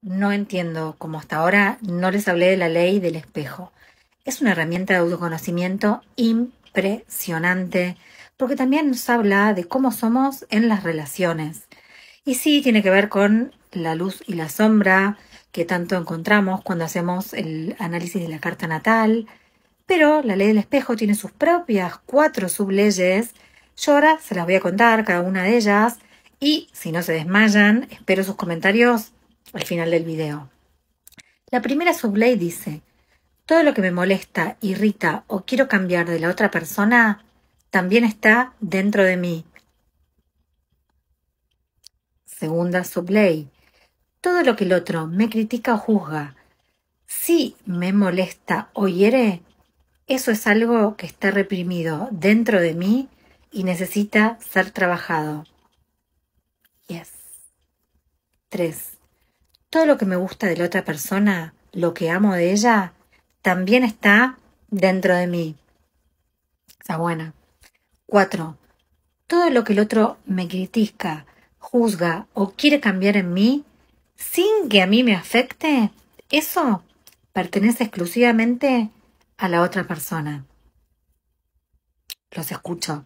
no entiendo, cómo hasta ahora no les hablé de la ley del espejo. Es una herramienta de autoconocimiento impresionante, porque también nos habla de cómo somos en las relaciones. Y sí, tiene que ver con la luz y la sombra que tanto encontramos cuando hacemos el análisis de la carta natal, pero la ley del espejo tiene sus propias cuatro subleyes. Yo ahora se las voy a contar cada una de ellas y si no se desmayan, espero sus comentarios al final del video. La primera subley dice, todo lo que me molesta, irrita o quiero cambiar de la otra persona también está dentro de mí. Segunda subley, todo lo que el otro me critica o juzga, si me molesta o hiere, eso es algo que está reprimido dentro de mí y necesita ser trabajado. Yes. 3 todo lo que me gusta de la otra persona, lo que amo de ella, también está dentro de mí. Está buena. 4. Todo lo que el otro me critica, juzga o quiere cambiar en mí, sin que a mí me afecte, eso pertenece exclusivamente a la otra persona. Los escucho.